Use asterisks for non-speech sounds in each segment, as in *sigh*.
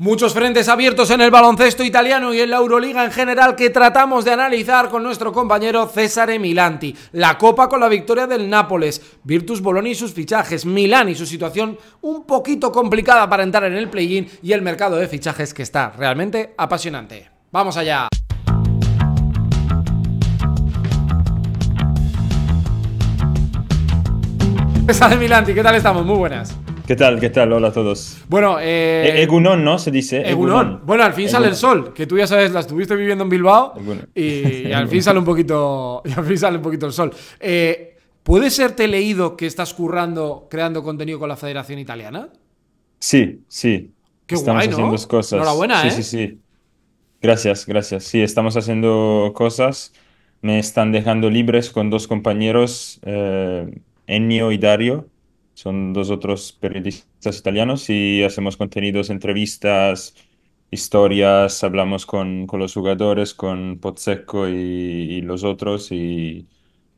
Muchos frentes abiertos en el baloncesto italiano y en la Euroliga en general que tratamos de analizar con nuestro compañero Cesare Milanti. La Copa con la victoria del Nápoles, Virtus Bologna y sus fichajes, Milán y su situación un poquito complicada para entrar en el play-in y el mercado de fichajes que está realmente apasionante. ¡Vamos allá! Cesare Milanti, ¿qué tal estamos? Muy buenas. ¿Qué tal? ¿Qué tal? Hola a todos. Bueno, eh, e-, Egunon, ¿no? Se dice. Egunon. Bueno, al fin sale el sol, que tú ya sabes, la estuviste viviendo en Bilbao y, al fin sale un poquito, *laughs* al fin sale un poquito el sol. Eh, ¿Puede serte leído que estás currando, creando contenido con la Federación Italiana? Sí, sí. estamos haciendo cosas. Enhorabuena, sí, ¿eh? Sí, sí, Gracias, gracias. Sí, estamos haciendo cosas. Me están dejando libres con dos compañeros, eh, Ennio y Dario son dos otros periodistas italianos y hacemos contenidos, entrevistas, historias, hablamos con, los jugadores, con Pozzecco y, los otros y...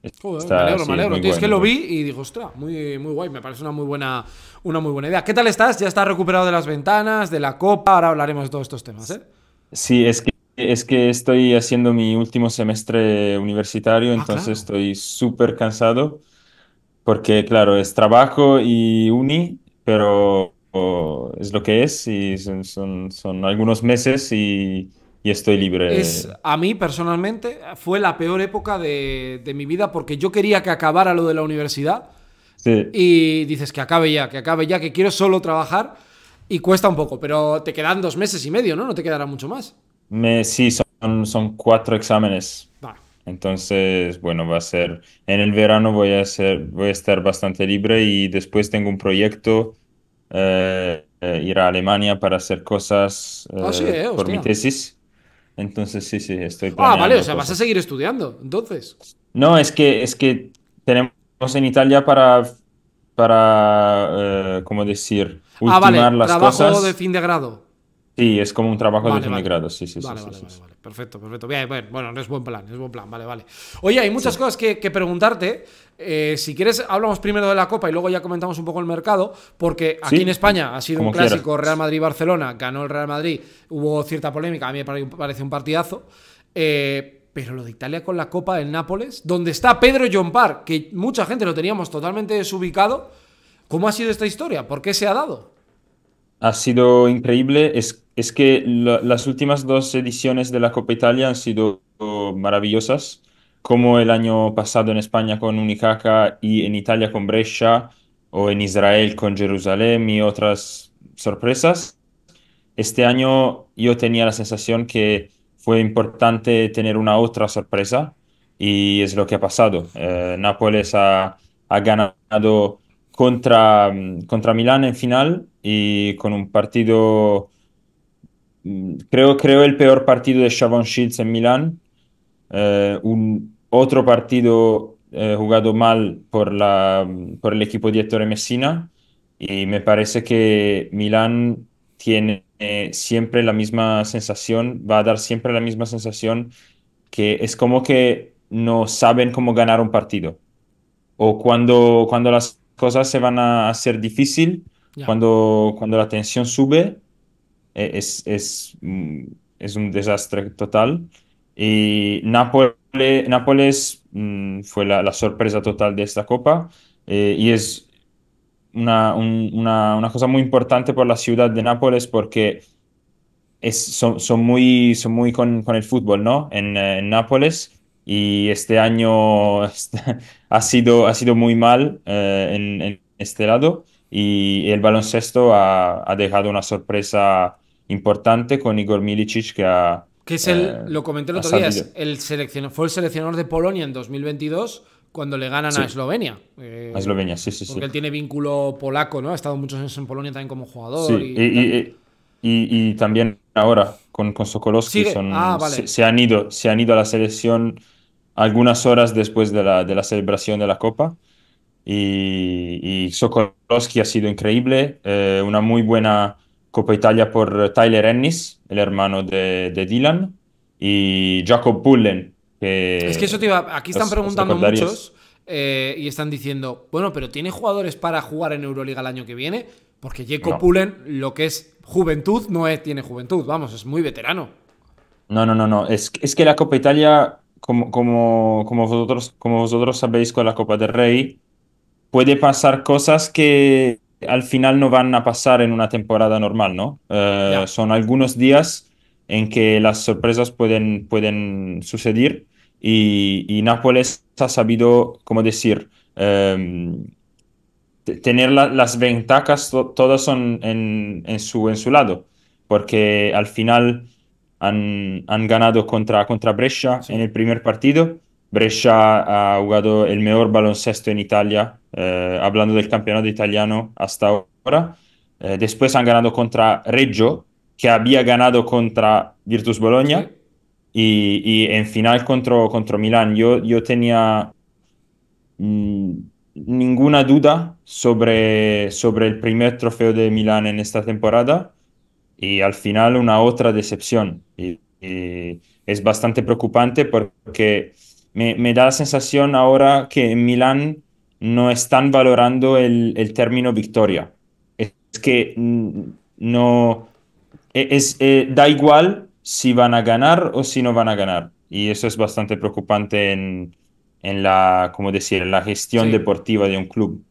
me alegro, me alegro. es que lo vi y digo, ostras, muy, muy guay, me parece una muy, buena, una muy buena idea. ¿Qué tal estás? Ya estás recuperado de las ventanas, de la copa, ahora hablaremos de todos estos temas, ¿eh? Sí, es que, es que estoy haciendo mi último semestre universitario, ah, entonces estoy súper cansado porque claro, es trabajo y uni, pero es lo que es y son, algunos meses y, estoy libre. Es, a mí personalmente fue la peor época de, mi vida porque yo quería que acabara lo de la universidad y dices que acabe ya, que acabe ya, que quiero solo trabajar y cuesta un poco, pero te quedan dos meses y medio, ¿no? No te quedará mucho más. Me, sí, son, cuatro exámenes. Vale. Entonces, bueno, va a ser, en el verano voy a, ser, voy a estar bastante libre y después tengo un proyecto, eh, eh, ir a Alemania para hacer cosas eh, ah, por mi tesis. Entonces, sí, sí, estoy... Ah, vale, o sea, vas a seguir estudiando, entonces. No, es que, es que tenemos en Italia para, para ¿cómo decir? Ah, Ultimar vale, trabajo de fin de grado. Sí, es como un trabajo de 100 vale. sí, sí, vale, vale, vale, Perfecto, perfecto. Bien, bueno, bueno, es buen plan, es buen plan, vale, vale. Oye, hay muchas cosas que, preguntarte. Eh, si quieres, hablamos primero de la Copa y luego ya comentamos un poco el mercado, porque aquí en España ha sido un clásico Real Madrid-Barcelona, ganó el Real Madrid, hubo cierta polémica, a mí me parece un partidazo. Eh, pero lo de Italia con la Copa del Nápoles, donde está Pedro John que mucha gente lo teníamos totalmente desubicado. ¿Cómo ha sido esta historia? ¿Por qué se ha dado? ha sido increíble. Es, que las últimas dos ediciones de la Copa Italia han sido maravillosas, como el año pasado en España con Unicaca y en Italia con Brescia, o en Israel con Jerusalén y otras sorpresas. Este año yo tenía la sensación que fue importante tener una otra sorpresa y es lo que ha pasado. Eh, Nápoles ha, ha ganado contra, contra Milán en final y con un partido, mm, creo, creo el peor partido de Shavon Shields en Milán, eh, un otro partido eh, jugado mal por, la, por el equipo de Messina y me parece que Milán tiene eh, siempre la misma sensación, va a dar siempre la misma sensación que es como que no saben cómo ganar un partido. O cuando, cuando las cosas se van a hacer difíciles. Cuando, cuando la tensión sube, e, es, es, mm, es un desastre total. Y Nápoles, Nápoles mm, fue la, sorpresa total de esta copa eh, y es una, una, una, cosa muy importante por la ciudad de Nápoles porque es, son, son, muy, son muy con, con el fútbol ¿no? en, eh, Nápoles y este año *laughs* ha, sido, ha sido muy mal eh, en, en, este lado. Y el baloncesto ha, dejado una sorpresa importante con Igor Milicic que Que es el, eh, lo comenté el otro día, el fue el seleccionador de Polonia en 2022 cuando le ganan a Eslovenia. Eh, a Eslovenia, sí, sí, porque sí. él tiene vínculo polaco, ¿no? Ha estado muchos años en Polonia también como jugador. Sí. Y, y, y, también ahora con, con Sokolowski ah, vale. se, se, han ido, se han ido a la selección algunas horas después de la, de la celebración de la Copa y, y Sokolowski ha sido increíble. Eh, una muy buena Copa Italia por Tyler Ennis, el hermano de, de Dylan, y Jacob Pullen. es que eso te iba, aquí están preguntando muchos eh, y están diciendo, bueno, pero ¿tiene jugadores para jugar en Euroliga el año que viene? Porque Jacob Pullen, lo que es juventud, no es, tiene juventud, vamos, es muy veterano. No, no, no, no. Es, es que la Copa Italia, como, como, como, vosotros, como vosotros sabéis con la Copa del Rey, puede pasar cosas que al final no van a pasar en una temporada normal, ¿no? Eh, son algunos días en que las sorpresas pueden, pueden suceder y, Nápoles ha sabido, como decir, em, tener las ventajas todas son en, su, en su lado, porque al final han, ganado contra, contra Brescia en el primer partido Brescia ha jugado el mejor baloncesto en Italia, eh, hablando del campeonato italiano hasta ahora. Eh, después han ganado contra Reggio, que había ganado contra Virtus Bologna, y, en final contra, contra Milán. Yo, yo tenía mm, ninguna duda sobre, sobre el primer trofeo de Milán en esta temporada, y al final una otra decepción. es bastante preocupante porque me, da la sensación ahora que en Milán no están valorando el, término victoria. Es que mm, no... E, es, eh, da igual si van a ganar o si no van a ganar. Y eso es bastante preocupante en, la, decir, la gestión deportiva de un club.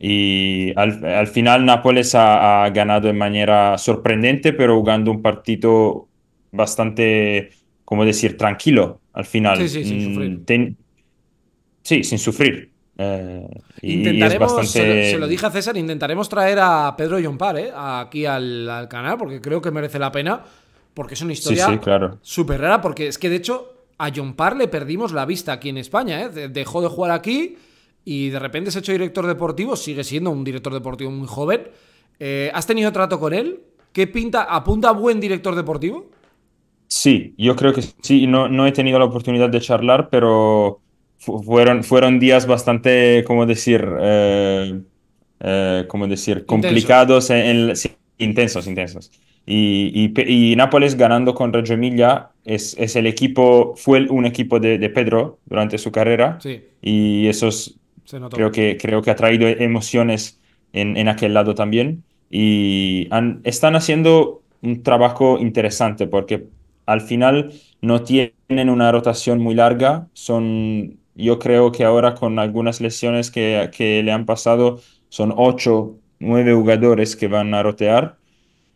Y al, final Nápoles ha, ha, ganado de manera sorprendente, pero jugando un partido bastante, como decir, tranquilo al final. Sí, sin sufrir. Sí, sin sufrir. intentaremos, se, lo, dije a César, intentaremos traer a Pedro Yompar ¿eh? aquí al, canal porque creo que merece la pena, porque es una historia súper rara, porque es que de hecho a Yompar le perdimos la vista aquí en España, eh. dejó de jugar aquí y de repente se ha hecho director deportivo, sigue siendo un director deportivo muy joven. Eh, ¿Has tenido trato con él? ¿Qué pinta? ¿Apunta a buen director deportivo? Sí, yo creo que sí. No, no he tenido la oportunidad de charlar, pero fueron, fueron días bastante, cómo decir, eh, eh, ¿cómo decir? complicados, intensos, intensos. Y, y, Nápoles ganando con Reggio Emilia es, es el equipo, fue un equipo de, de Pedro durante su carrera. Sí. Y eso creo, que, creo que ha traído emociones en, en aquel lado también. Y han, están haciendo un trabajo interesante porque al final no tienen una rotación muy larga, son, yo creo que ahora con algunas lesiones que, le han pasado, son ocho, nueve jugadores que van a rotear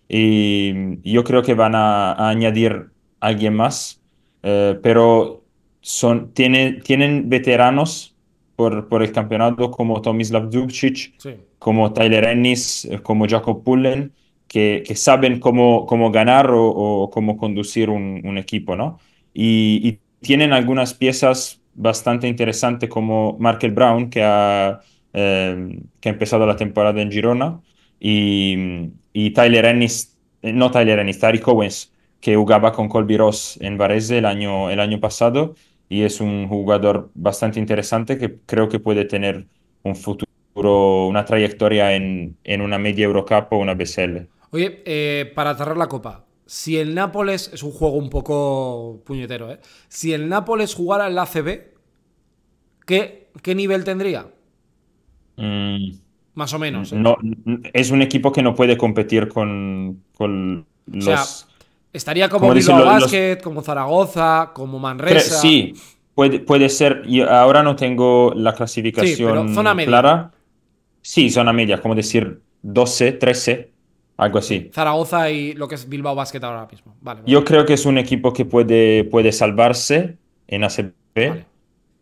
y yo creo que van a, añadir alguien más, eh, pero son, tienen veteranos por, el campeonato como Tomislav Dubčić, como Tyler Ennis, eh, como Jacob Pullen que, saben cómo, cómo ganar o, cómo conducir un, equipo, ¿no? Y, tienen algunas piezas bastante interesantes como Markel Brown, que ha, eh, que ha empezado la temporada en Girona, y, Tyler Ennis, eh, no Tyler Ennis, Tariq Owens, que jugaba con Colby Ross en Varese el año, el año pasado, y es un jugador bastante interesante que creo que puede tener un futuro una trayectoria en, en, una media Eurocup o una BSL. Oye, eh, para cerrar la copa, si el Nápoles, es un juego un poco puñetero, ¿eh? Si el Nápoles jugara en la ACB, ¿qué, ¿qué, nivel tendría? Mm. Más o menos. ¿eh? No, es un equipo que no puede competir con, con los... O sea, estaría como Bilbao Basket, como Zaragoza, como Manresa... sí, puede, ser... ahora no tengo la clasificación zona media. clara. Sí, zona media, como decir 12, 13 algo así. Zaragoza y lo que es Bilbao Basket ahora mismo. Yo creo que es un equipo que puede, puede salvarse en ACP,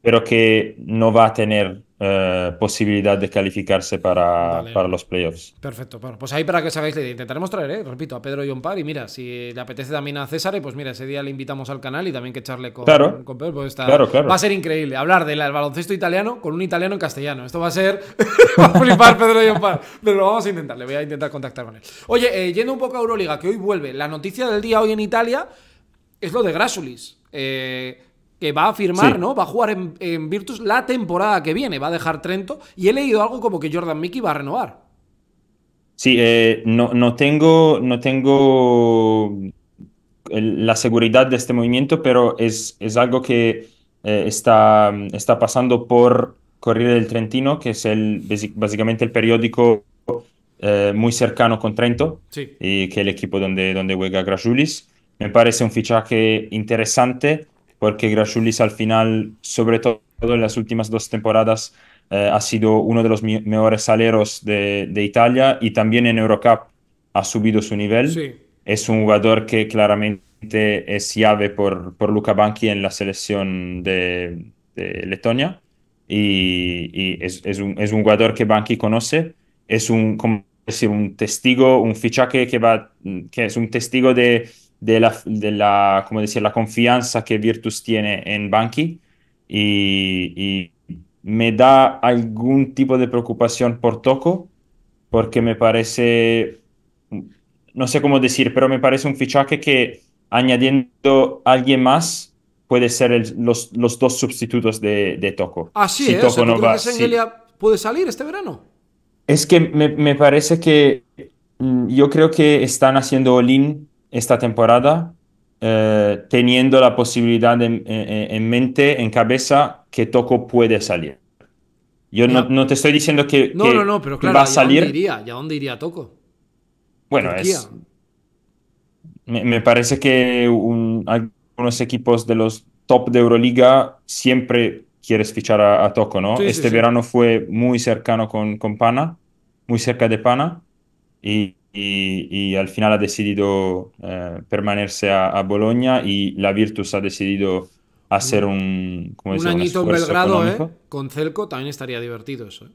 pero que no va a tener eh, posibilidad de calificarse para, los playoffs. Perfecto, pues ahí para que os hagáis la Intentaremos traer, eh, repito, a Pedro y Par y mira, si le apetece también a César, y eh, pues mira, ese día le invitamos al canal y también que charle con, Pedro, pues va a ser increíble hablar del baloncesto italiano con un italiano en castellano. Esto va a ser, *laughs* va a flipar Pedro y Par, pero lo vamos a intentar, le voy a intentar contactar con él. Oye, yendo un poco a Euroliga, que hoy vuelve, la noticia del día hoy en Italia es lo de Grasulis. Eh, que va a firmar, ¿no? Va a jugar en, Virtus la temporada que viene, va a dejar Trento. Y he leído algo como que Jordan Mickey va a renovar. Sí, eh, no, no, tengo, no tengo la seguridad de este movimiento, pero es, es algo que eh, está, está pasando por Corriere del Trentino, que es el, básicamente el periódico eh, muy cercano con Trento, y que es el equipo donde, donde juega Grasulis. Me parece un fichaje interesante porque Grasulis al final, sobre todo en las últimas dos temporadas, eh, ha sido uno de los mejores aleros de, de, Italia y también en Eurocup ha subido su nivel. Es un jugador que claramente es llave por, por Luca Banchi en la selección de, Letonia y, es, un, es, un, jugador que Banchi conoce. Es un, un testigo, un fichaje que, va, que es un testigo de, de la, la confianza que Virtus tiene en Banqui y, me da algún tipo de preocupación por Toco porque me parece, no sé cómo decir, pero me parece un fichaje que añadiendo alguien más puede ser los, dos sustitutos de, Toco. Así es, Toco no puede salir este verano? Es que me, parece que mm, yo creo que están haciendo Olin esta temporada eh, teniendo la posibilidad en, mente, en cabeza, que Toco puede salir. Yo no, no te estoy diciendo que, va a salir. Dónde dónde iría Toco? Bueno, es. Me, parece que algunos equipos de los top de Euroliga siempre quieres fichar a, Toco, ¿no? este verano fue muy cercano con, con Pana, muy cerca de Pana. Y, y al final ha decidido eh, a, a, Bologna y la Virtus ha decidido hacer un... un añito en Belgrado, ¿eh? Con Celco también estaría divertido eso. ¿eh?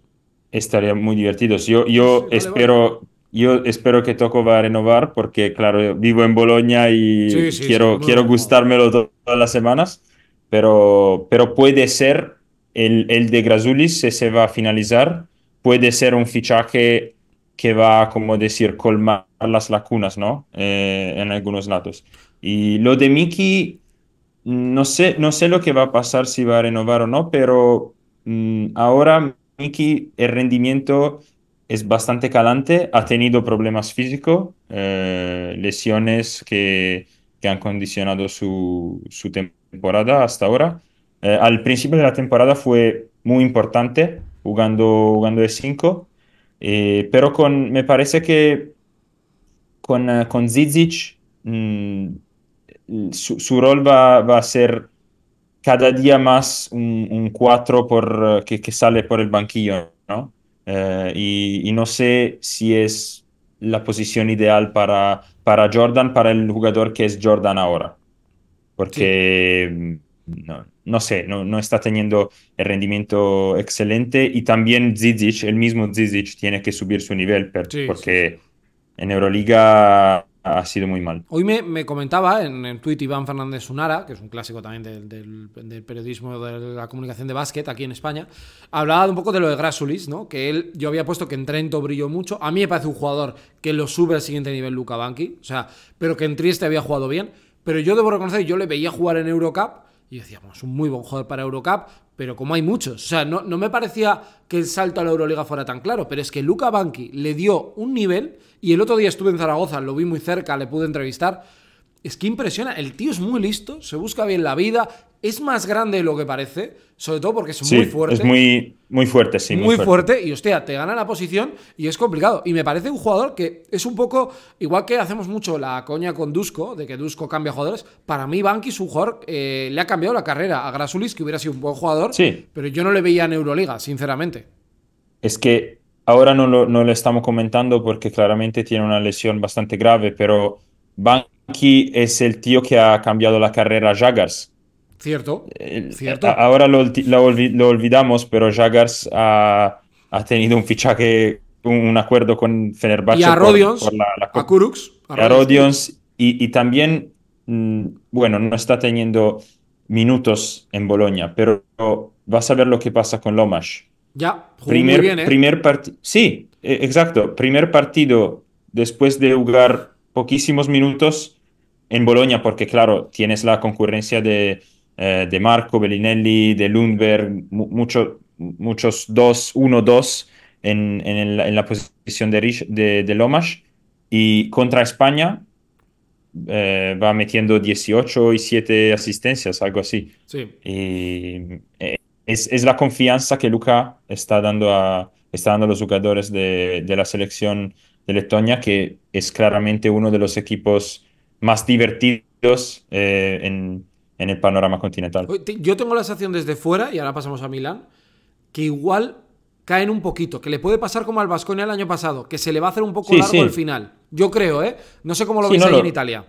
Estaría muy divertido. Yo, yo, espero, yo espero que Toco va a renovar porque, claro, vivo en Bolonia y quiero, quiero gustármelo todas las semanas, pero, pero puede ser el, el de Grasulis, se va a finalizar, puede ser un fichaje que va, como decir, colmar las lacunas, ¿no? Eh, en algunos lados. Y lo de Miki, no sé, no sé lo que va a pasar si va a renovar o no, pero mm, ahora Miki, el rendimiento es bastante calante, ha tenido problemas físicos, eh, lesiones que, han condicionado su, temporada hasta ahora. Eh, al principio de la temporada fue muy importante jugando, jugando de 5 eh, pero con, me parece que con, eh, Zizic mm, su, rol va, a ser cada día más un, 4 eh, que, sale por el banquillo, ¿no? y, no sé si es la posición ideal para, para Jordan, para el jugador que es Jordan ahora. Porque... Mm, no, no sé, no, no, está teniendo el rendimiento excelente y también Zizic, el mismo Zizic tiene que subir su nivel porque en Euroliga ha sido muy mal. Hoy me, me comentaba en el tuit Iván Fernández Unara, que es un clásico también del, del, periodismo de la comunicación de básquet aquí en España, hablaba un poco de lo de Grasulis, ¿no? Que él, yo había puesto que en Trento brilló mucho. A mí me parece un jugador que lo sube al siguiente nivel Luca Banqui, o sea, pero que en Trieste había jugado bien. Pero yo debo reconocer, yo le veía jugar en Eurocup y decíamos, es un muy buen jugador para Eurocup, pero como hay muchos. O sea, no, no, me parecía que el salto a la Euroliga fuera tan claro, pero es que Luca Banqui le dio un nivel, y el otro día estuve en Zaragoza, lo vi muy cerca, le pude entrevistar es que impresiona. El tío es muy listo, se busca bien la vida, es más grande de lo que parece, sobre todo porque es muy fuerte. Es muy, muy fuerte, sí. Muy, fuerte. y hostia, te gana la posición y es complicado. Y me parece un jugador que es un poco, igual que hacemos mucho la coña con Dusko, de que Dusko cambia jugadores, para mí Banki su un eh, le ha cambiado la carrera a Grasulis, que hubiera sido un buen jugador, sí. pero yo no le veía en Euroliga, sinceramente. Es que ahora no lo, no lo estamos comentando porque claramente tiene una lesión bastante grave, pero Banky es el tío que ha cambiado la carrera a Jaggers. Cierto, cierto. Ahora lo, olvidamos, pero Jaggers ha, tenido un fichaje, un, acuerdo con Fenerbahce. Y a a y, también, mm, bueno, no está teniendo minutos en Bologna, pero vas a ver lo que pasa con Lomash. Ya, primer, muy bien, ¿eh? Sí, e, exacto. Primer partido después de jugar poquísimos minutos en Bolonia, porque claro, tienes la concurrencia de, eh, Marco, Bellinelli, de Lundberg, mucho, muchos dos, uno, dos en, la, posición de, de, Lomas. Y contra España eh, va metiendo 18 y 7 asistencias, algo así. Eh, es, la confianza que Luca está dando a, está dando a los jugadores de, de la selección de Letonia, que es claramente uno de los equipos más divertidos eh, en, el panorama continental. Yo tengo la sensación desde fuera, y ahora pasamos a Milán, que igual caen un poquito, que le puede pasar como al Baskonia el año pasado, que se le va a hacer un poco largo el final. Yo creo, ¿eh? No sé cómo lo veis ahí en Italia.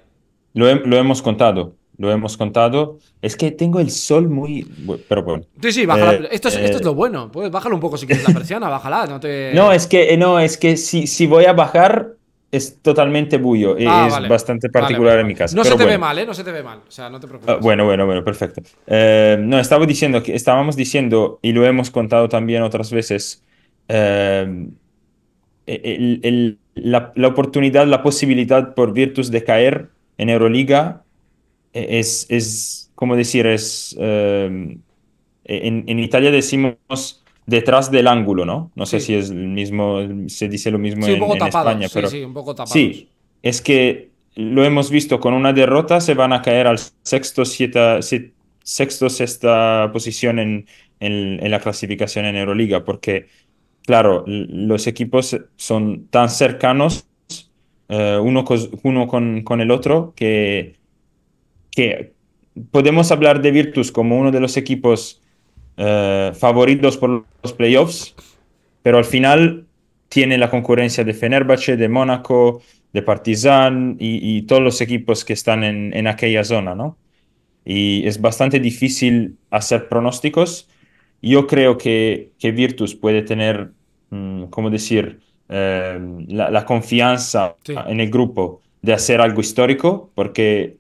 lo hemos contado lo hemos contado. Es que tengo el sol muy. Pero bueno. Sí, sí, bájala. Eh, esto, es, esto, es, eh, lo bueno. Pues bájalo un poco si quieres la *laughs* persiana, bájala. No, te... no, es que, eh, no, es que si, si voy a bajar, es totalmente bullo. y ah, es bastante particular en mi casa No se te ve mal, ¿eh? No se te ve mal. O sea, no te preocupes. Ah, bueno, bueno, bueno, perfecto. no, estaba diciendo que estábamos diciendo, y lo hemos contado también otras veces, la, la, oportunidad, la posibilidad por Virtus de caer en Euroliga es, es como decir, es, em, en, Italia decimos detrás del ángulo, ¿no? No sé si es el mismo, se dice lo mismo en, España, pero sí, es que lo hemos visto con una derrota, se van a caer al sexto, siete, sexto sexta posición en, la clasificación en Euroliga, porque, claro, los equipos son tan cercanos eh, uno, con, uno con, el otro que podemos hablar de Virtus como uno de los equipos eh, favoritos por los playoffs, pero al final tiene la concurrencia de Fenerbahce, de Mónaco, de Partizan y, todos los equipos que están en, aquella zona, ¿no? Y es bastante difícil hacer pronósticos. Yo creo que, que Virtus puede tener, como mm, ¿cómo decir?, eh, la, confianza en el grupo de hacer algo histórico, porque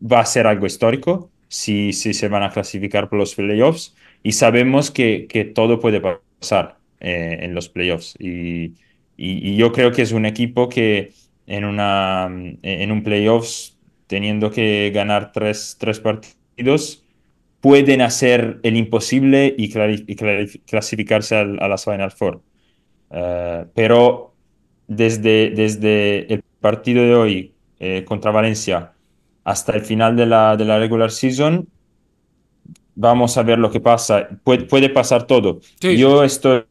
va a ser algo histórico si, si se van a clasificar por los playoffs y sabemos que, que todo puede pasar eh, en los playoffs. Y, y, yo creo que es un equipo que en, una, en un playoffs, teniendo que ganar tres, tres partidos, pueden hacer el imposible y, clasificarse a, la las Final Four. Eh, pero desde, desde el partido de hoy eh, contra Valencia, hasta el final de la, regular season. Vamos a ver lo que pasa. Puede, pasar todo. Yo estoy,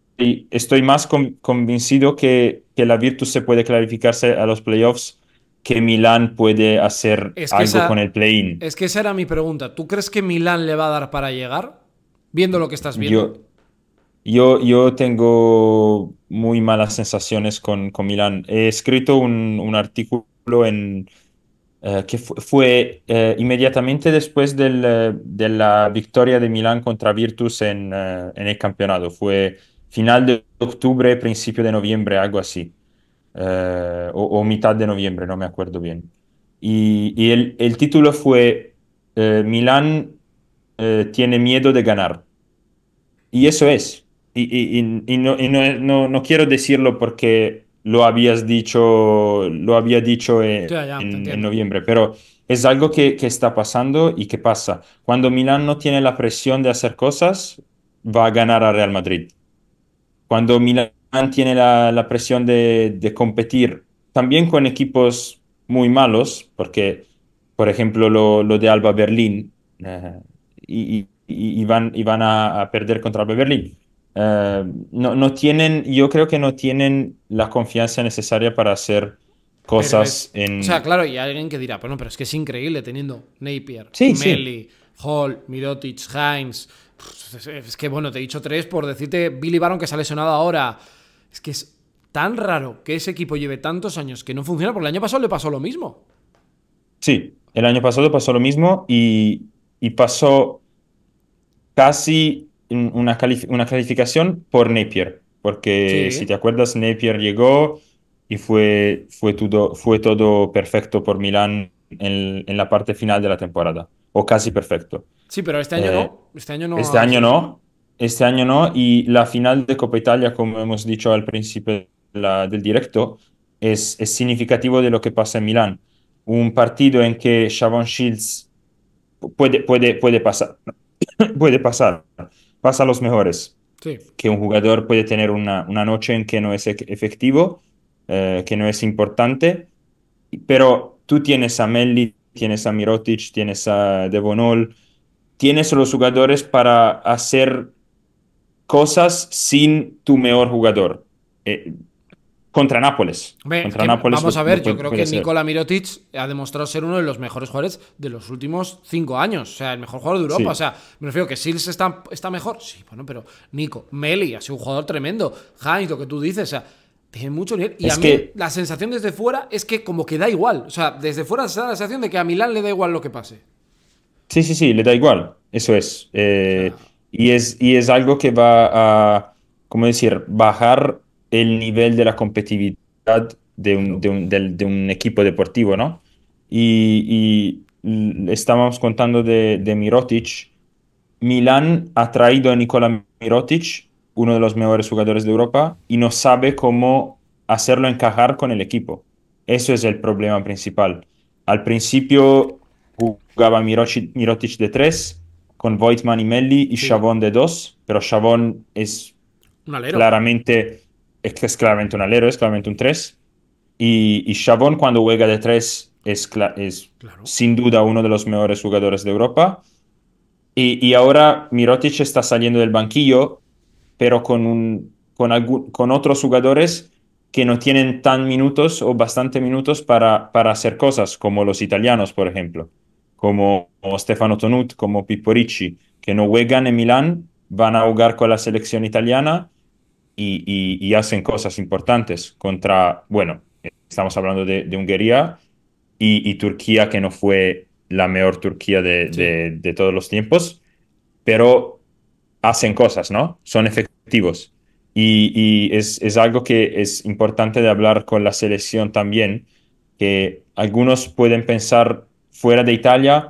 estoy más convencido que, la Virtus se puede clarificarse a los playoffs que Milán puede hacer algo con el play-in. Es que esa era mi pregunta. ¿Tú crees que Milán le va a dar para llegar? Viendo lo que estás viendo. Yo, yo, tengo muy malas sensaciones con, con Milán. He escrito un, un artículo en, eh, que fue eh, inmediatamente después del, eh, de la victoria de Milán contra Virtus en, en, el campeonato. Fue final de octubre, principio de noviembre, algo así. o, mitad de noviembre, no me acuerdo bien. Y, el, título fue Milán tiene miedo de ganar. Y eso es. Y, no, no quiero decirlo porque lo habías dicho, lo había dicho eh, en, noviembre, pero es algo que, está pasando y que pasa. Cuando Milán no tiene la presión de hacer cosas, va a ganar a Real Madrid. Cuando Milán tiene la, presión de, competir también con equipos muy malos, porque, por ejemplo, lo, de Alba Berlín, iban eh, y, van, a, a perder contra Alba Berlín eh, no, tienen, yo creo que no tienen la confianza necesaria para hacer cosas en... O sea, claro, y alguien que dirá, bueno pero es que es increíble teniendo Napier, Meli, Hall, Mirotic, Heinz. Es que bueno, te he dicho tres por decirte Billy Baron que se ha lesionado ahora. Es que es tan raro que ese equipo lleve tantos años que no funciona, porque el año pasado le pasó lo mismo. Sí, el año pasado le pasó lo mismo y, y pasó casi una, una calificación por Napier, porque si te acuerdas, Napier llegó y fue, fue, todo, fue todo perfecto por Milán en, en, la parte final de la temporada, o casi perfecto. Sí, pero este año no. Eh, este año no. Este año no. Este año no. Y la final de Copa Italia, como hemos dicho al principio del directo, es, es, significativo de lo que pasa en Milán. Un partido en que Shavon Shields puede, puede, puede pasar. *coughs* puede pasar pasa a los mejores. Que un jugador puede tener una, noche en que no es efectivo, eh, que no es importante, pero tú tienes a Melli, tienes a Mirotic, tienes a Devonol, tienes a los jugadores para hacer cosas sin tu mejor jugador. Eh, contra Nápoles. vamos pues, a ver, yo creo que Nikola Mirotic ha demostrado ser uno de los mejores jugadores de los últimos cinco años. O sea, el mejor jugador de Europa. O sea, me refiero que Sils está, está mejor. Sí, bueno, pero Nico, Meli ha sido un jugador tremendo. Heinz, lo que tú dices, o sea, tiene mucho nivel. Y a mí la sensación desde fuera es que como que da igual. O sea, desde fuera se da la sensación de que a Milán le da igual lo que pase. Sí, sí, sí, le da igual. Eso es. Eh, y es. Y es algo que va a, ¿cómo decir?, bajar el nivel de la competitividad de un, equipo deportivo, ¿no? Y, estábamos contando de, Mirotic. Milán ha traído a Nikola Mirotic, uno de los mejores jugadores de Europa, y no sabe cómo hacerlo encajar con el equipo. Eso es el problema principal. Al principio jugaba Mirotic, de 3, con Voigtman y Melli y sí. de 2, pero Chabón es claramente este es claramente un alero, es claramente un 3. Y, y Chabón cuando juega de 3 es, es sin duda uno de los mejores jugadores de Europa. Y, ahora Mirotic está saliendo del banquillo, pero con, un, con otros jugadores que no tienen tan minutos o bastante minutos para, para hacer cosas, como los italianos, por ejemplo, como, Stefano Tonut, como Pippo Ricci, que no juegan en Milán, van a jugar con la selección italiana y, hacen cosas importantes contra, bueno, estamos hablando de, Hungría y, Turquía, que no fue la mejor Turquía de, todos los tiempos, pero hacen cosas, ¿no? Son efectivos. Y, es, es, algo que es importante de hablar con la selección también, que algunos pueden pensar fuera de Italia,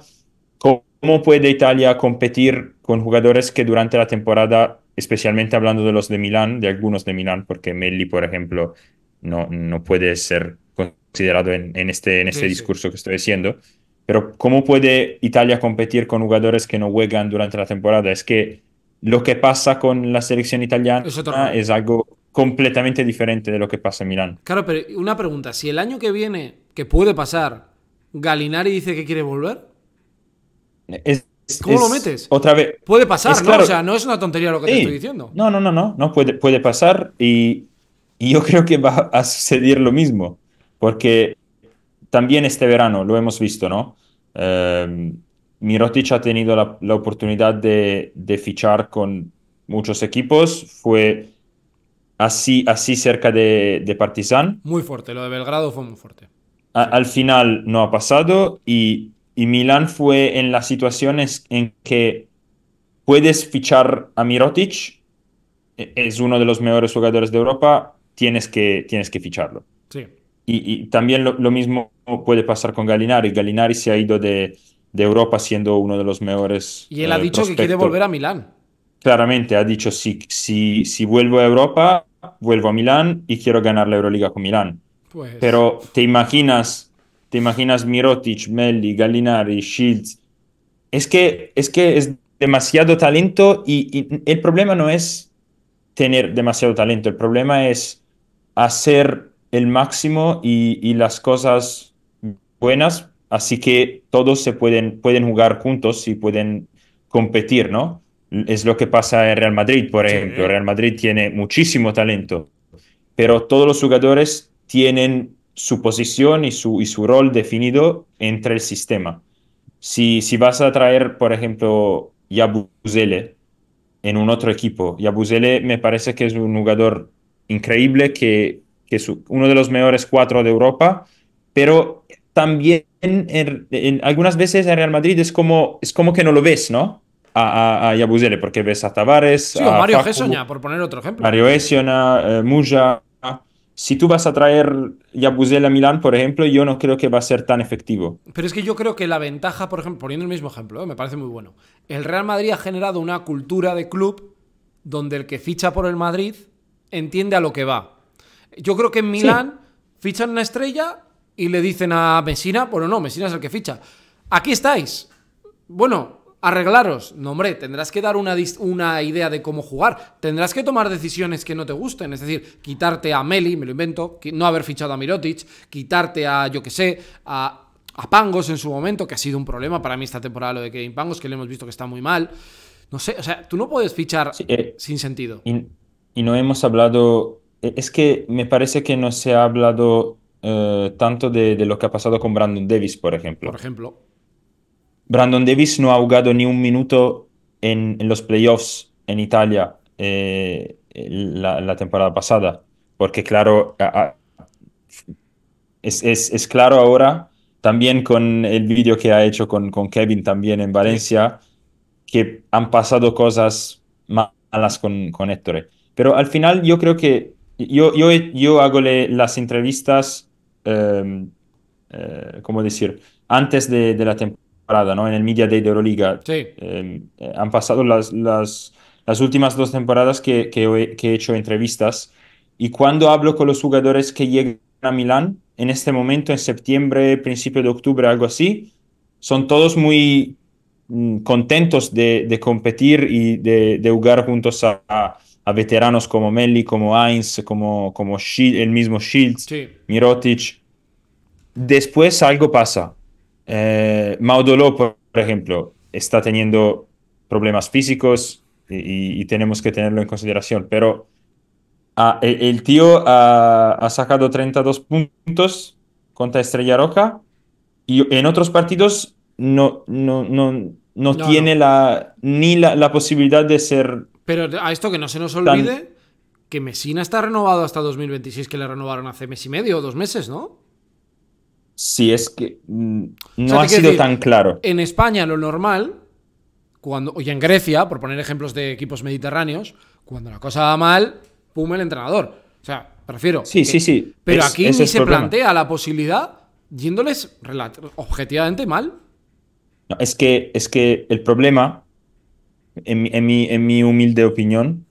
¿cómo puede Italia competir con jugadores que durante la temporada especialmente hablando de los de Milán, de algunos de Milán, porque Melli, por ejemplo, no, no puede ser considerado en, este, en este discurso que estoy haciendo. Pero ¿cómo puede Italia competir con jugadores que no juegan durante la temporada? Es que lo que pasa con la selección italiana es, algo completamente diferente de lo que pasa en Milán. Claro, pero una pregunta, si el año que viene, que puede pasar, Galinari dice que quiere volver. Es ¿Cómo lo metes? Otra vez. Puede pasar, ¿no? o sea, no es una tontería lo que te estoy diciendo. No, no, no, no. No puede, puede pasar y, y yo *laughs* creo que va a suceder lo mismo. Porque también este verano lo hemos visto, ¿no? Eh, Mirotic ha tenido la, la oportunidad de, de, fichar con muchos equipos, fue así, así cerca de, de Partizan. Muy fuerte, lo de Belgrado fue muy fuerte. al final no ha pasado y y Milán fue en las situaciones en que puedes fichar a Mirotic, e-, es uno de los mejores jugadores de Europa, tienes que, tienes que ficharlo. Sí. Y, también lo, mismo puede pasar con Galinari. Galinari se ha ido de, de Europa siendo uno de los mejores. Y él ha eh, dicho que quiere volver a Milán. Claramente, ha dicho, si, si, si vuelvo a Europa, vuelvo a Milán y quiero ganar la Euroliga con Milán. Pues... Pero te imaginas te imaginas Mirotic, Melli, Gallinari, Shields. Es que es, que es demasiado talento y, el problema no es tener demasiado talento, el problema es hacer el máximo y, y las cosas buenas, así que todos se pueden, pueden jugar juntos y pueden competir, ¿no? Es lo que pasa en Real Madrid, por ejemplo. Real Madrid tiene muchísimo talento, pero todos los jugadores tienen su posición y su, su rol definido entre el sistema. Si, si vas a traer, por ejemplo, Yabuzele en un otro equipo, Yabuzele me parece que es un jugador increíble, que, es uno de los mejores cuatro de Europa, pero también en, algunas veces en Real Madrid es como, es como que no lo ves, ¿no? A, a, Yabuzele, porque ves a Tavares. a Mario Facu, por poner otro ejemplo. Mario Esiona, eh, Muja, si tú vas a traer Yabuzel a Milán, por ejemplo, yo no creo que va a ser tan efectivo. Pero es que yo creo que la ventaja, por ejemplo, poniendo el mismo ejemplo, ¿eh? me parece muy bueno. El Real Madrid ha generado una cultura de club donde el que ficha por el Madrid entiende a lo que va. Yo creo que en Milán fichan una estrella y le dicen a Messina, bueno, no, Messina es el que ficha. Aquí estáis. Bueno, Arreglaros, no hombre, tendrás que dar una, una, idea de cómo jugar, tendrás que tomar decisiones que no te gusten, es decir, quitarte a Meli, me lo invento, no haber fichado a Mirotic, quitarte a, yo que sé, a, Pangos en su momento, que ha sido un problema para mí esta temporada lo de Kevin Pangos, que le hemos visto que está muy mal. No sé, o sea, tú no puedes fichar eh, sin sentido. Y, no hemos hablado, e-, es que me parece que no se ha hablado eh, tanto de, de lo que ha pasado con Brandon Davis, por ejemplo. Por ejemplo. Brandon Davis no ha jugado ni un minuto en, los playoffs en Italia eh, la, temporada pasada, porque claro, es, es, claro ahora, también con el vídeo que ha hecho con, con, Kevin también en Valencia, que han pasado cosas malas con, con Héctor. Pero al final yo creo que yo, yo, yo hago las entrevistas, eh, eh, ¿cómo decir?, antes de, de la temporada en el Media Day de Euroliga. Sí. Eh, eh, han pasado las, últimas dos temporadas que, he, hecho entrevistas y cuando hablo con los jugadores que llegan a Milán, en este momento, en septiembre, principio de octubre, algo así, son todos muy mm, contentos de, competir y de, jugar juntos a, veteranos como Melli, como Heinz, como, como el mismo Shields, Mirotic. Después algo pasa eh, Maudolo, por ejemplo, está teniendo problemas físicos y, tenemos que tenerlo en consideración, pero ah, el, tío ha, sacado 32 puntos contra Estrella Roja y en otros partidos no, no, no, no, tiene La, ni la, posibilidad de ser... Pero a esto que no se nos olvide... Que Messina está renovado hasta 2026, que le renovaron hace mes y medio o dos meses, ¿no? si es que no ha sido tan claro. En España lo normal, cuando, y en Grecia, por poner ejemplos de equipos mediterráneos, cuando la cosa va mal, pum, el entrenador. O sea, prefiero. Sí, sí, sí. Pero aquí ni se plantea la posibilidad yéndoles objetivamente mal. No, es, que, es que el problema, en, mi, en mi humilde opinión,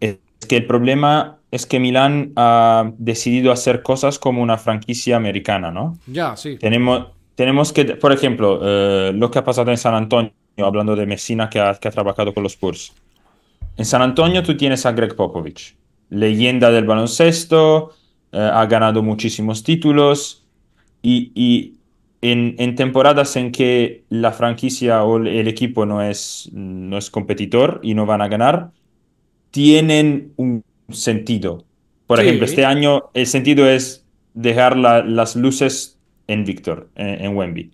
es que el problema es que Milán ha decidido hacer cosas como una franquicia americana, ¿no? Ya, sí. Tenemos, tenemos que, por ejemplo, eh, lo que ha pasado en San Antonio, hablando de Messina que ha, trabajado con los Spurs. En San Antonio tú tienes a Greg Popovich, leyenda del baloncesto, eh, ha ganado muchísimos títulos y, en, en, temporadas en que la franquicia o el equipo no es, no es competidor y no van a ganar, tienen un sentido. Por ejemplo, este año el sentido es dejar las luces en Víctor, en, Wemby.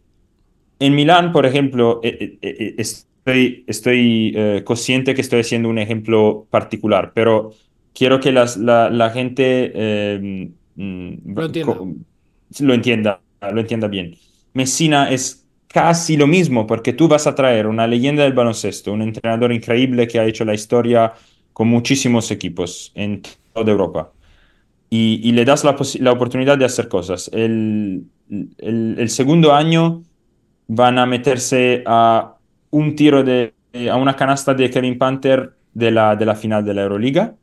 En Milán, por ejemplo, e, e, e, estoy, estoy eh, consciente que estoy haciendo un ejemplo particular, pero quiero que las, la, gente em, mm, lo, entienda. lo, entienda. lo entienda, bien. Messina es casi lo mismo, porque tú vas a traer una leyenda del baloncesto, un entrenador increíble que ha hecho la historia con muchísimos equipos en toda Europa. Y, le das la, oportunidad de hacer cosas. El, segundo año van a meterse a un tiro de, a una canasta de Kevin Panther de la, de la final de la Euroliga.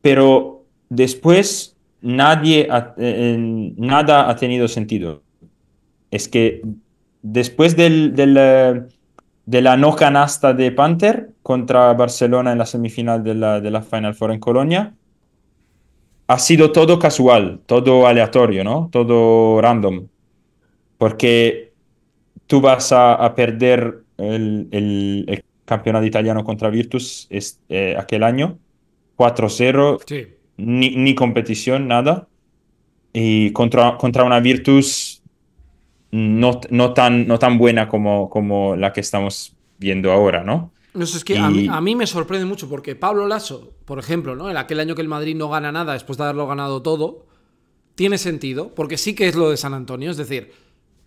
Pero después nadie nada ha tenido sentido. Es que después del eh, de la no canasta de Panther contra Barcelona en la semifinal de la, Final Four en Colonia. Ha sido todo casual, todo aleatorio, ¿no? Todo random. Porque tú vas a, perder el, el, campeonato italiano contra Virtus eh, aquel año, 4-0, ni, competición, nada. Y contra, contra una Virtus no, tan, no tan buena como, como la que estamos viendo ahora, ¿no? No es que a, mí, me sorprende mucho porque Pablo Lasso, por ejemplo, ¿no? En aquel año que el Madrid no gana nada después de haberlo ganado todo, tiene sentido, porque sí que es lo de San Antonio, es decir,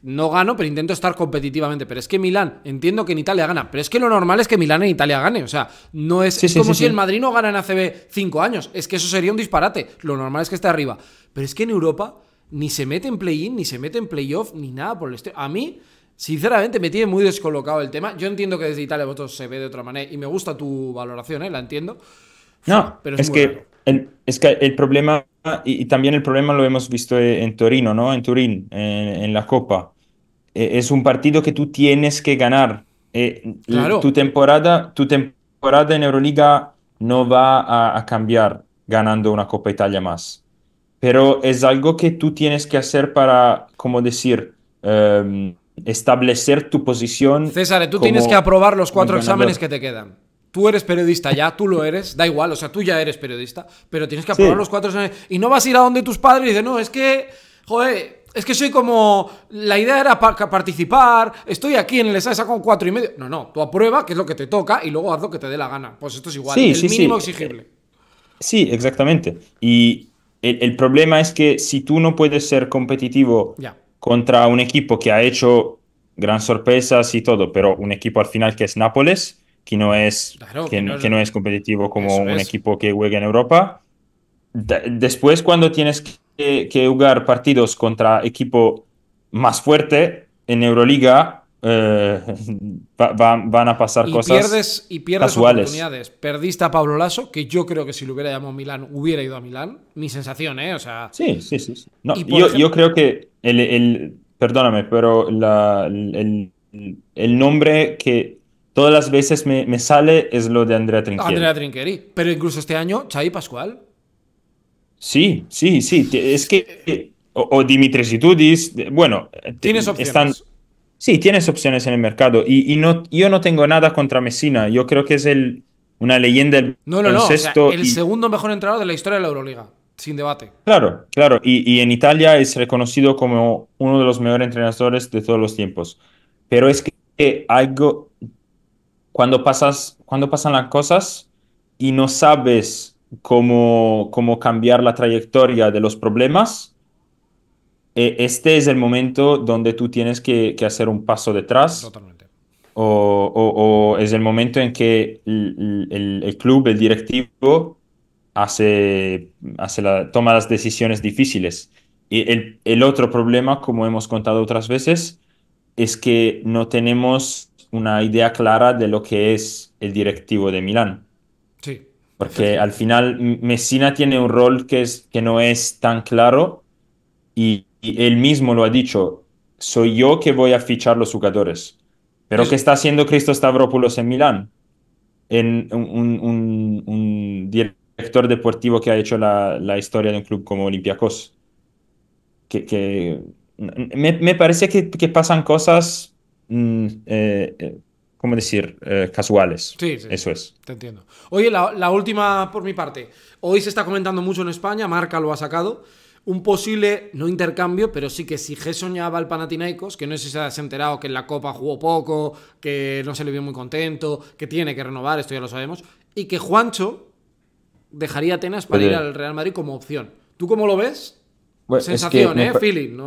no gano, pero intento estar competitivamente. Pero es que Milán, entiendo que en Italia gana, pero es que lo normal es que Milán en Italia gane. O sea, no es, como si el Madrid no gana en ACB cinco años. Es que eso sería un disparate. Lo normal es que esté arriba. Pero es que en Europa ni se mete en play-in, ni se mete en play-off, ni nada por el estilo. A mí, sinceramente, me tiene muy descolocado el tema. Yo entiendo que desde Italia vosotros se ve de otra manera y me gusta tu valoración, ¿eh? la entiendo. No, pero es, que el, es que el problema, y, también el problema lo hemos visto e, en Torino, ¿no? En Turín, en, la Copa. E, es un partido que tú tienes que ganar. E, tu, temporada, tu temporada en Euroliga no va a, a cambiar ganando una Copa Italia más pero es algo que tú tienes que hacer para, como decir, em, establecer tu posición. César, tú tienes que aprobar los cuatro exámenes que te quedan. Tú eres periodista ya, tú lo eres, da igual, o sea, tú ya eres periodista, pero tienes que aprobar los cuatro exámenes. Y no vas a ir a donde tus padres y dices, no, es que, joder, es que soy como. La idea era participar, estoy aquí en el examen, saco cuatro y medio. No, no, tú aprueba, que es lo que te toca, y luego haz lo que te dé la gana. Pues esto es igual, sí, el mínimo exigible. Sí, exactamente. Y el, problema es que si tú no puedes ser competitivo contra un equipo que ha hecho gran sorpresa y todo, pero un equipo al final que es Nápoles, que no es, que, no, es competitivo como un equipo que juega en Europa, después cuando tienes que jugar partidos contra equipo más fuerte en Euroliga, eh, *laughs* van a pasar cosas pierdes, y pierdes oportunidades. Perdiste a Pablo Lasso, que yo creo que si lo hubiera llamado Milán, hubiera ido a Milán. Mi sensación, ¿eh? Sí, sí, sí. No, yo, creo que el, perdóname, pero el, nombre que todas las veces me, sale es lo de Andrea Trinqueri. Andrea Pero incluso este año, Chay Pascual. Sí, sí, sí. Es que. O, Dimitris tú Bueno, tienes opciones. Están, Sí, tienes opciones en el mercado. Y, yo no tengo nada contra Messina. Yo creo que es el, una leyenda del No, no, el segundo mejor entrenador de la historia de la Euroliga. Sin debate. Claro, claro. Y, en Italia es reconocido como uno de los mejores entrenadores de todos los tiempos. Pero es que algo. Cuando, pasas, cuando pasan las cosas y no sabes cómo, cómo cambiar la trayectoria de los problemas, eh, este es el momento donde tú tienes que, hacer un paso detrás. Totalmente. O, es el momento en que el, club, el directivo, hace, hace la, toma las decisiones difíciles. Y el, otro problema, como hemos contado otras veces, es que no tenemos una idea clara de lo que es el directivo de Milán. Sí. Porque al final Messina tiene un rol que, es, que no es tan claro y, él mismo lo ha dicho, soy yo que voy a fichar los jugadores. Pero ¿qué está haciendo Cristo Stavropoulos en Milán? En un, director deportivo que ha hecho la, historia de un club como Olympiacos. Que, me, parece que, pasan cosas, mm, eh, eh, ¿cómo decir?, eh, casuales. eso es. Te entiendo. Oye, la, la última por mi parte. Hoy se está comentando mucho en España, Marca lo ha sacado un posible, no intercambio, pero sí que si G soñaba el al Panathinaikos, que no sé si se ha enterado que en la Copa jugó poco, que no se le vio muy contento, que tiene que renovar, esto ya lo sabemos, y que Juancho dejaría Atenas para ir al Real Madrid como opción. ¿Tú cómo lo ves? sensación, ¿eh? Feeling,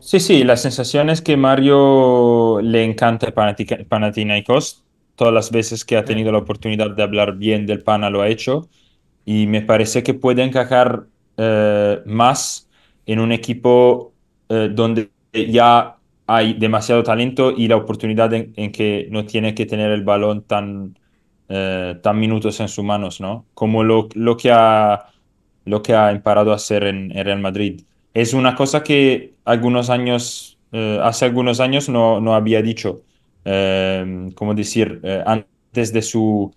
Sí, sí, la sensación es que Mario le encanta el Panathinaikos. Todas las veces que ha eh. tenido la oportunidad de hablar bien del Pana lo ha hecho. Y me parece que puede encajar eh, más en un equipo eh, donde ya hay demasiado talento y la oportunidad en, que no tiene que tener el balón tan, eh, tan minutos en sus manos, ¿no? Como lo, lo, que ha, lo que ha emparado a hacer en, Real Madrid. Es una cosa que algunos años, hace algunos años no, no había dicho. como decir, antes de su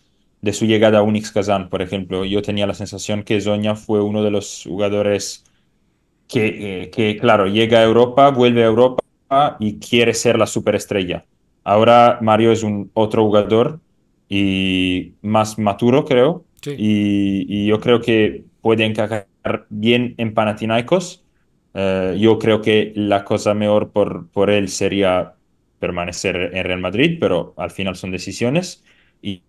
de su llegada a Unix Kazan, por ejemplo. Yo tenía la sensación que Zonia fue uno de los jugadores que, eh, que, claro, llega a Europa, vuelve a Europa y quiere ser la superestrella. Ahora Mario es un otro jugador y más maturo, creo. Y, yo creo que puede encajar bien en Panathinaikos. Eh, yo creo que la cosa mejor por, por él sería permanecer en Real Madrid, pero al final son decisiones. Y,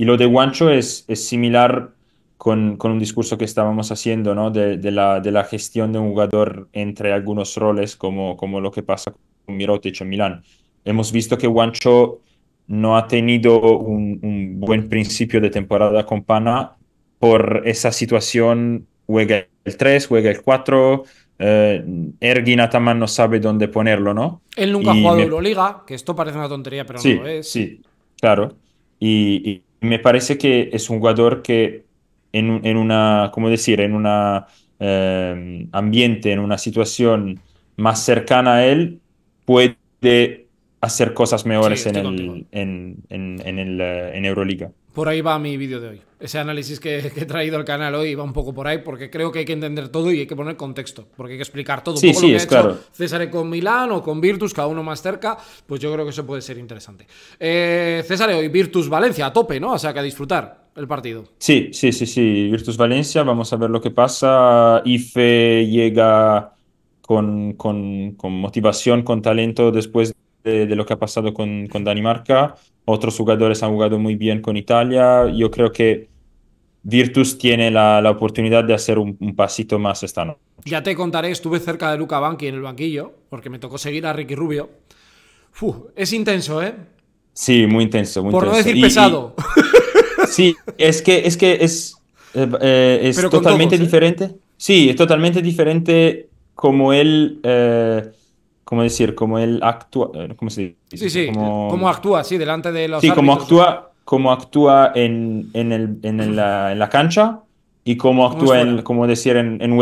y, lo de Guancho es, es similar con, con, un discurso que estábamos haciendo, ¿no? De, de, la, de, la, gestión de un jugador entre algunos roles, como, como lo que pasa con Mirotic en Milán. Hemos visto que Guancho no ha tenido un, buen principio de temporada con Pana por esa situación, juega el 3, juega el 4, eh, Ergin Ataman no sabe dónde ponerlo, ¿no? Él nunca ha jugado la Euroliga, que esto parece una tontería, pero no lo es. Sí, claro. Y, me parece que es un jugador que en, en una, ¿cómo decir?, en un eh, ambiente, en una situación más cercana a él, puede hacer cosas mejores en, el, el, en eh, Euroliga. Por ahí va mi vídeo de hoy. Ese análisis que, he traído al canal hoy va un poco por ahí, porque creo que hay que entender todo y hay que poner contexto, porque hay que explicar todo. sí, es claro. César con Milán o con Virtus, cada uno más cerca, pues yo creo que eso puede ser interesante. Eh, César, hoy Virtus Valencia a tope, ¿no? O sea, que a disfrutar el partido. Sí, sí, sí, sí. Virtus Valencia, vamos a ver lo que pasa. Ife llega con, con motivación, con talento después de, lo que ha pasado con, con, Danimarca. Otros jugadores han jugado muy bien con Italia. Yo creo que Virtus tiene la, la oportunidad de hacer un, pasito más esta noche. Ya te contaré, estuve cerca de Luca Banqui en el banquillo, porque me tocó seguir a Ricky Rubio. es intenso, ¿eh? Sí, muy intenso. Muy Por no decir pesado. *laughs* sí, es que es, que es, eh, eh, es totalmente ¿eh? diferente. Sí, es totalmente diferente como él como decir, ¿Cómo él actúa, eh, ¿cómo se dice? Sí, sí, ¿Cómo actúa, sí, delante de los Sí, cómo actúa, cómo actúa en, la, cancha y cómo actúa, en, como decir, en, en,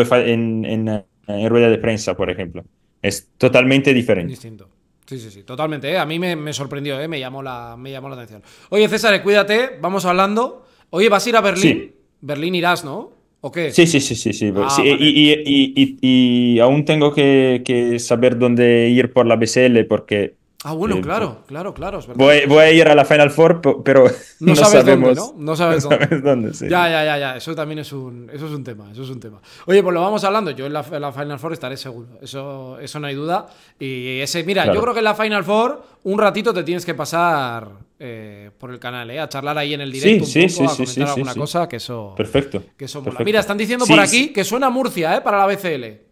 eh, en, rueda de prensa, por ejemplo. Es totalmente diferente. Sí, sí, sí, totalmente. Eh. A mí me, sorprendió, ¿eh? me, llamó la, me llamó la atención. Oye, César, cuídate, vamos hablando. Oye, ¿vas a ir a Berlín? Berlín irás, ¿no? Sí, sí, sí, sí. sí. Ah, y, y, y, y, aún tengo que, que, saber dónde ir por la BCL porque Ah, bueno, eh, claro, claro, claro. Voy, a ir a la Final Four, pero no, *laughs* sabes sabemos, dónde, ¿no? No *laughs* sabes dónde. sí. Ya, ya, ya, ya. Eso también es un, tema, eso es un tema. Oye, pues lo vamos hablando. Yo en la, Final Four estaré seguro. Eso, eso no hay duda. Y ese, mira, yo creo que en la Final Four un ratito te tienes que pasar eh, por el canal, ¿eh? A charlar ahí en el directo sí, un sí, poco, a comentar alguna cosa, que eso... Perfecto. Perfecto. Mira, están diciendo por aquí que suena Murcia, ¿eh? Para la BCL.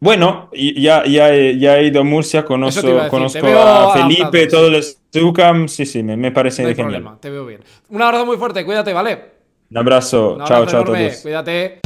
Bueno, ya, ya, he, ya he ido a Murcia, conozco, a conozco a, Felipe, todo todos los Tucam. Sí, sí, me, me parece no te veo bien. Un abrazo muy fuerte, cuídate, ¿vale? Un abrazo, chao, chao a todos. Cuídate.